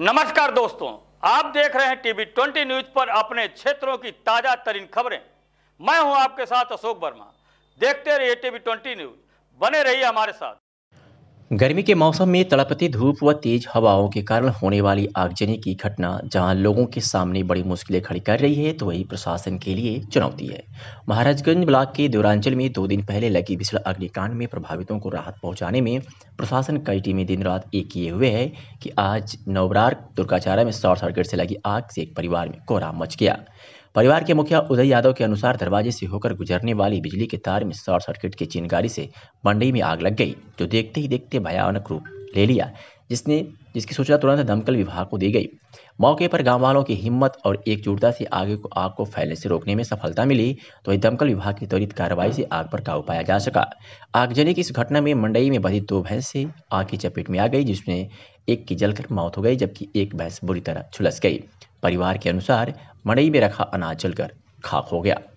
नमस्कार दोस्तों आप देख रहे हैं टीवी ट्वेंटी न्यूज पर अपने क्षेत्रों की ताजा तरीन खबरें मैं हूं आपके साथ अशोक वर्मा देखते रहिए टीवी ट्वेंटी न्यूज बने रहिए हमारे साथ गर्मी के मौसम में तड़पती धूप व तेज हवाओं के कारण होने वाली आगजनी की घटना जहां लोगों के सामने बड़ी मुश्किलें खड़ी कर रही है तो वही प्रशासन के लिए चुनौती है महाराजगंज ब्लॉक के दौरांचल में दो दिन पहले लगी भीषण अग्निकांड में प्रभावितों को राहत पहुंचाने में प्रशासन कई टीमें दिन रात एक किए हुए है कि आज नवरार दुर्गाचारा में शॉर्ट सर्किट से लगी आग से एक परिवार में कोहरा मच गया परिवार के मुखिया उदय यादव के अनुसार दरवाजे से होकर गुजरने वाली बिजली के तार में शॉर्ट सर्किट की चिनगारी से मंडी में आग लग गई जो देखते ही देखते भयानक रूप ले लिया जिसने जिसकी सूचना तुरंत दमकल विभाग को दी गई मौके पर गांव वालों की हिम्मत और एकजुटता से आगे को आग को फैलने से रोकने में सफलता मिली तो वही दमकल विभाग की त्वरित कार्रवाई से आग पर काबू पाया जा सका आगजनी की इस घटना में मंडई में बधित दो भैंसें आग की चपेट में आ गई जिसमें एक की जलकर मौत हो गई जबकि एक भैंस बुरी तरह झुलस गई परिवार के अनुसार मंडई में रखा अनाज जलकर खाक हो गया